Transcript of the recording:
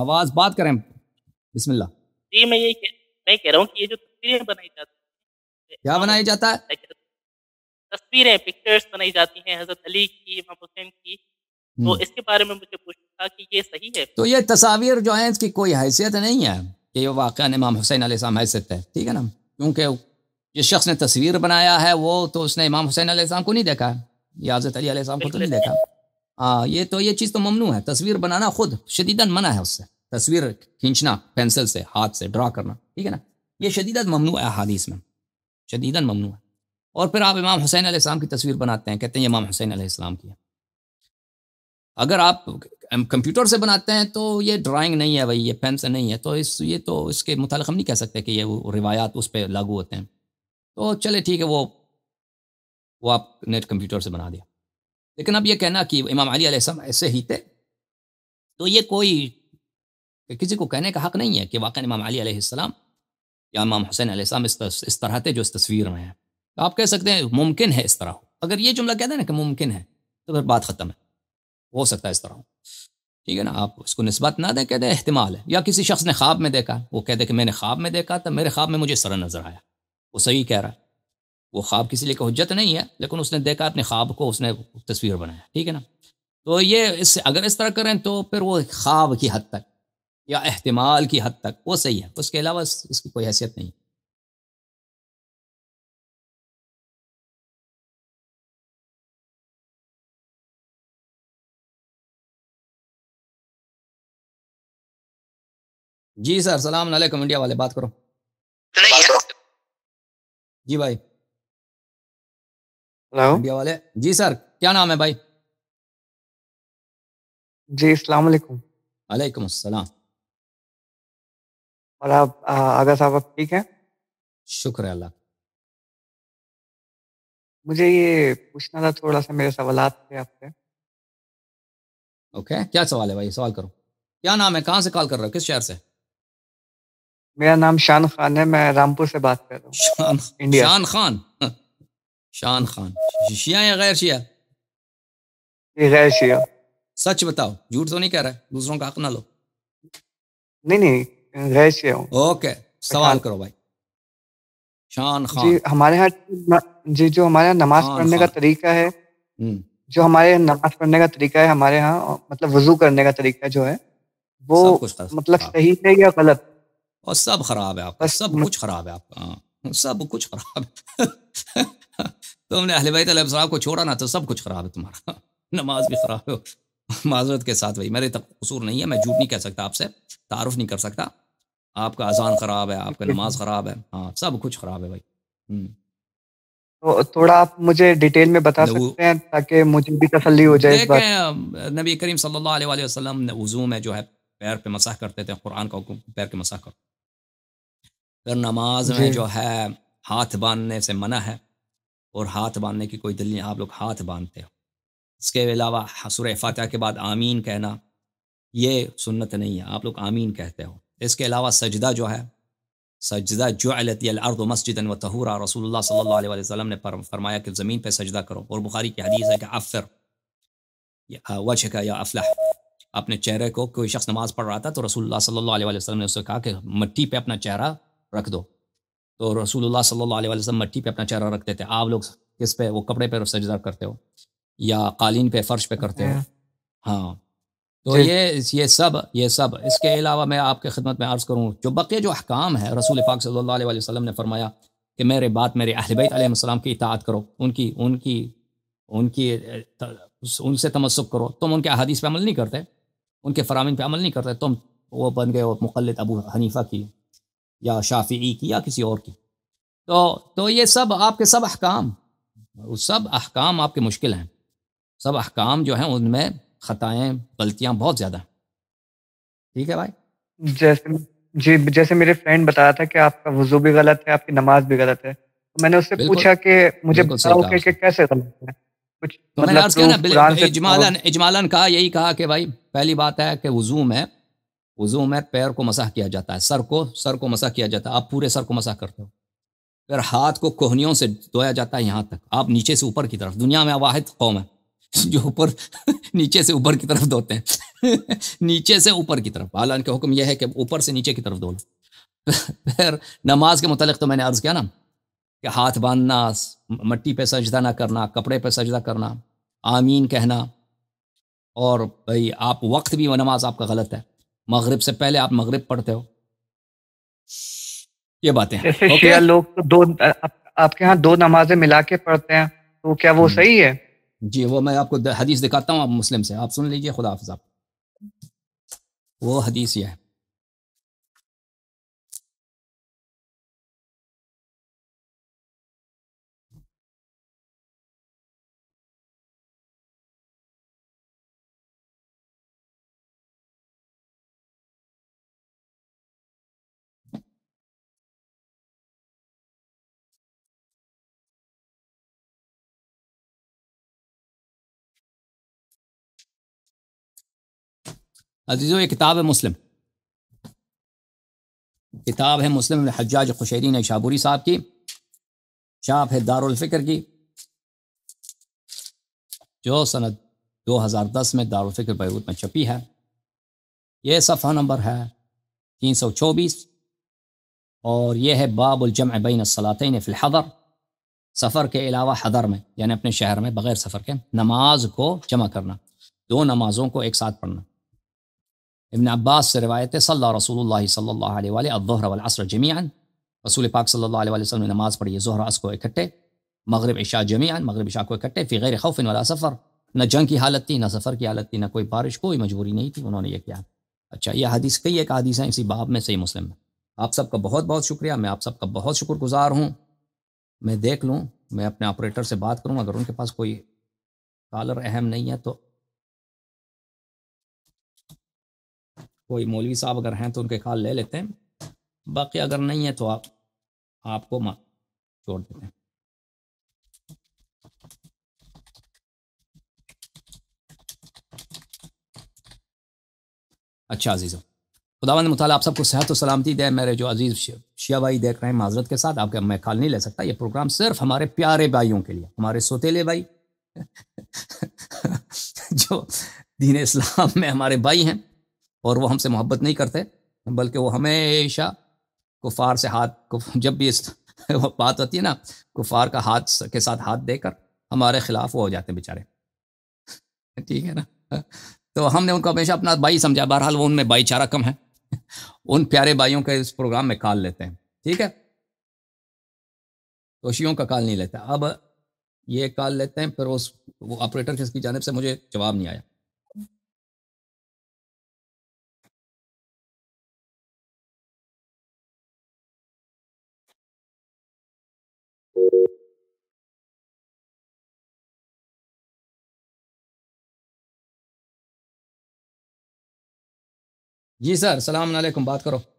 आवाज बात करें बिस्मिल्लाह जी मैं ये मैं कह रहा हूँ कि ये जो तस्वीरें बनाई जाती हैं क्या बनाया जाता है तस्वीरें पिक्चर्स बनाई जाती हैं हजरत अली की इमाम हुसैन की तो हम्म। इसके बारे में मुझे पूछना था कि ये सही है तो ये तस्वीर जो है इसकी कोई हैसियत नहीं है कि ये वाकया इमाम हुसैन अलैहिस्सलाम हैसियत है ठीक है ना क्योंकि जिस शख्स ने तस्वीर बनाया है वो तो उसने इमाम हुसैन अलैहिस्सलाम को नहीं देखा है या हजरत अली अलैहिस्सलाम को तो नहीं देखा आ, ये तो ये चीज़ तो ममनू है तस्वीर बनाना खुद शदीदन मना है उससे तस्वीर खींचना पेंसिल से हाथ से ड्रा करना ठीक है ना ये शदीदन ममनू है हादीस में शदीदन ममनू है और फिर आप इमाम हुसैन आसमाम की तस्वीर बनाते हैं कहते हैं इमाम हुसैन आसमाम की है अगर आप कंप्यूटर से बनाते हैं तो ये ड्राइंग नहीं है भाई ये पेन से नहीं है तो इस ये तो इसके मुतालिक हम नहीं कह सकते कि ये वो रिवायात उस पर लागू होते हैं तो चले ठीक है वो वो आप नेट कंप्यूटर से बना दिया लेकिन अब ये कहना कि इमाम अली अलैहिस्सलाम ऐसे ही थे तो ये कोई किसी को कहने का हक नहीं है कि वाकई इमाम अली अलैहिस्सलाम या इमाम हुसैन अलैहिस्सलाम इस, तरह थे जो इस तस्वीर में हैं तो आप कह सकते हैं मुमकिन है इस तरह हो अगर ये जुमला कहते हैं ना कि मुमकिन है तो फिर बात ख़त्म है हो सकता है इस तरह हो ठीक है ना आप उसको नस्बत ना दें कह दें अहतमाल है या किसी शख्स ने ख्वाब में देखा वो कह दे कि मैंने ख्वाब में देखा तो मेरे ख्वाब में मुझे इस नज़र आया वो सही कह रहा है वो ख्वाब किसी लिए हजत नहीं है लेकिन उसने देखा अपने ख्वाब को उसने तस्वीर बनाया ठीक है ना तो ये इससे अगर इस तरह करें तो फिर वो ख्वाब की हद तक या अहतमाल की हद तक वो सही है उसके अलावा इसकी कोई हैसियत नहीं जी सर सलाम अलैकुम इंडिया वाले बात करो जी भाई इंडिया वाले जी सर क्या नाम है भाई जी अस्सलाम वालेकुम वालेकुम अस्सलाम और आप आगा साहब आप ठीक हैं शुक्र अल्लाह मुझे ये पूछना था थोड़ा सा मेरे सवाल थे आपसे ओके क्या सवाल है भाई सवाल करो क्या नाम है कहाँ से कॉल कर रहे हो किस शहर से मेरा नाम शान खान है मैं रामपुर से बात कर रहा हूँ शान इंडिया शान खान शान खान शिया या गैर शिया गैर शिया सच बताओ झूठ तो नहीं कह रहा है दूसरों का हक ना लो नहीं नहीं गैर शिया ओके सवाल करो भाई शान खान जी हमारे यहाँ जी जो हमारे यहाँ नमाज पढ़ने का तरीका है हम्म। जो हमारे नमाज पढ़ने का तरीका है हमारे यहाँ मतलब वजू करने का तरीका जो है वो मतलब सही है या गलत और सब खराब है आपका हाँ। सब कुछ खराब है आपका सब कुछ खराब है तुमने तो भाई बैत साहब को छोड़ा ना तो सब कुछ ख़राब है तुम्हारा नमाज भी ख़राब है माजरत के साथ भाई मेरे तक कसूर नहीं है मैं झूठ नहीं कह सकता आपसे तारुफ नहीं कर सकता आपका अजान ख़राब है आपका नमाज ख़राब है हाँ सब कुछ ख़राब है भाई हम्म। तो थोड़ा आप मुझे डिटेल में बता सकते हैं ताकि मुझे भी तसल्ली हो जाए इस बात नबी करीम सल्लल्लाहु अलैहि वसल्लम ने वज़ू में जो है पैर पे मसाह करते थे कुरान का पैर के मसाह करो फिर नमाज में जो है हाथ बांधने से मना है और हाथ बांधने की कोई दलील आप लोग हाथ बांधते हो इसके अलावा सुर फातह के बाद आमीन कहना ये सुन्नत नहीं है आप लोग आमीन कहते हो इसके अलावा सजदा जो है सजदा जो अलतर्द मस्जिद व तहूरा रसूल सल्ला ने फरमाया कि ज़मीन पर सजदा करो और बुखारी की हदीस है कि अफर हाँ, वजह का या अफलाह अपने चेहरे को कोई शख्स नमाज़ पढ़ रहा था तो रसूल सल्ला वसलम ने उससे कहा कि मट्टी पर अपना चेहरा रख दो तो रसूलुल्लाह सल्लल्लाहु अलैहि वसल्लम मट्टी पे अपना चेहरा रखते थे आप लोग किस पे वो कपड़े पे सजदा करते हो या कालीन पे फर्श पे करते हो हाँ, हाँ। तो ये ये सब ये सब इसके अलावा मैं आपके खिदमत में अर्ज़ करूँ जो बक़िया जो अहकाम है रसूल पाक सल्लल्लाहु अलैहि वसल्लम ने फरमाया कि मेरे बात मेरे अहलबैतम की इतात करो उनकी उनकी उनकी उनसे तमस्क करो तुम उनके अहादीस पर अमल नहीं करते उनके फरामिन पर अमल नहीं करते तुम वो बन गए और मुखलत अबू हनीफ़ा की या शाफी की या किसी और की तो तो ये सब आपके सब अहकाम सब अहकाम आपके मुश्किल हैं सब अहकाम जो हैं उनमें खताएं गलतियाँ बहुत ज़्यादा ठीक है भाई जैसे जी जैसे मेरे फ्रेंड बताया था कि आपका वजू भी गलत है आपकी नमाज भी गलत है तो मैंने उससे पूछा कि मुझे बताओ कि, कैसे गलत है तो मतलब मैंने ना इजमालन इजमालन कहा यही कहा कि भाई पहली बात है कि वजू में वजू में पैर को मसाह किया जाता है सर को सर को मसाह किया जाता है आप पूरे सर को मसाह करते हो फिर हाथ को कोहनियों से धोया जाता है यहाँ तक आप नीचे से ऊपर की तरफ दुनिया में वाहिद कौम है जो ऊपर नीचे से ऊपर की तरफ धोते हैं नीचे से ऊपर की तरफ के हुक्म यह है कि ऊपर से नीचे की तरफ धो लो फिर नमाज के मतलब तो मैंने अर्ज किया ना कि हाथ बांधना मट्टी पे सजदा ना करना कपड़े पे सजदा करना आमीन कहना और भाई आप वक्त भी वो नमाज आपका गलत है मगरिब से पहले आप मगरिब पढ़ते हो ये बातें जैसे okay? शिया लोग तो दो आप, आपके यहाँ दो नमाजें मिला के पढ़ते हैं तो क्या वो हम्म। सही है जी वो मैं आपको हदीस दिखाता हूँ आप मुस्लिम से आप सुन लीजिए खुदा हाफ वो हदीस ये है अजीज़ों ये किताब है मुस्लिम किताब है मुस्लिम हजाज खुशैरी ने साहब की शाप है दारुलफ़िक्र की जो सनत 2010 में दारुलफ़िक्र बैरूत में छपी है ये सफ़ा नंबर है तीन सौ चौबीस और यह है बाबुलजम बैन सलातिन फ़िलहदर सफ़र के अलावा हदर में यानी अपने शहर में बग़ैर सफ़र के नमाज को जमा करना दो नमाज़ों को एक साथ पढ़ना इबन अब्बास से रवायत है सल्ला रसूल सल्ला वसर जमियान रसूल पाक सल्ला वसलम ने नमाज़ पढ़ी जहर अस को इकट्ठे मगरब इशा जमियान मगरब इशा को इकट्ठे फ़िर गैर खौफिन वाला सफ़र न जंग की हालत थी न सफ़र की हालत थी न कोई बारिश कोई मजबूरी नहीं थी उन्होंने ये किया अच्छा ये हदीस कई एक हदीस हैं इसी बाब में सही मुस्लिम में आप सबका बहुत बहुत शुक्रिया मैं आप सबका बहुत शुक्रगुजार हूँ मैं देख लूँ मैं अपने ऑपरेटर से बात करूँ अगर उनके पास कोई कॉलर अहम नहीं है तो कोई मौलवी साहब अगर हैं तो उनके ख्याल ले लेते हैं बाकी अगर नहीं है तो आप आपको छोड़ देते हैं अच्छा अजीज़ खुदावंद मुताल आप सबको सेहत और सलामती दे मेरे जो अजीज़ शिया भाई देख रहे हैं माजरत के साथ आपका मैं ख्याल नहीं ले सकता ये प्रोग्राम सिर्फ हमारे प्यारे भाइयों के लिए हमारे सोतेले भाई जो दीन इस्लाम में हमारे भाई हैं और वो हमसे मोहब्बत नहीं करते बल्कि वो हमेशा कुफार से हाथ को जब भी इस बात होती है ना कुफार का हाथ के साथ हाथ देकर हमारे खिलाफ वो हो जाते हैं बेचारे ठीक है ना तो हमने उनको हमेशा अपना भाई समझा बहरहाल वो उनमें भाईचारा कम है उन प्यारे भाइयों के इस प्रोग्राम में काल लेते हैं ठीक है तोशियों का काल नहीं लेता अब ये काल लेते हैं फिर उस वो ऑपरेटर की जानब से मुझे जवाब नहीं आया जी सर सलाम अलैकुम बात करो